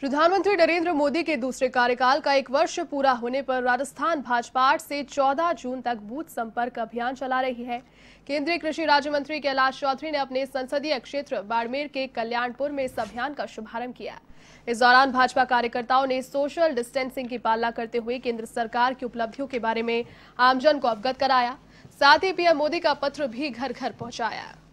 प्रधानमंत्री नरेंद्र मोदी के दूसरे कार्यकाल का एक वर्ष पूरा होने पर राजस्थान भाजपा से 14 जून तक बूथ संपर्क अभियान चला रही है केंद्रीय कृषि राज्य मंत्री कैलाश चौधरी ने अपने संसदीय क्षेत्र बाड़मेर के कल्याणपुर में इस अभियान का शुभारंभ किया इस दौरान भाजपा कार्यकर्ताओं ने सोशल डिस्टेंसिंग की पालना करते हुए केंद्र सरकार की उपलब्धियों के बारे में आमजन को अवगत कराया साथ ही पीएम मोदी का पत्र भी घर घर पहुंचाया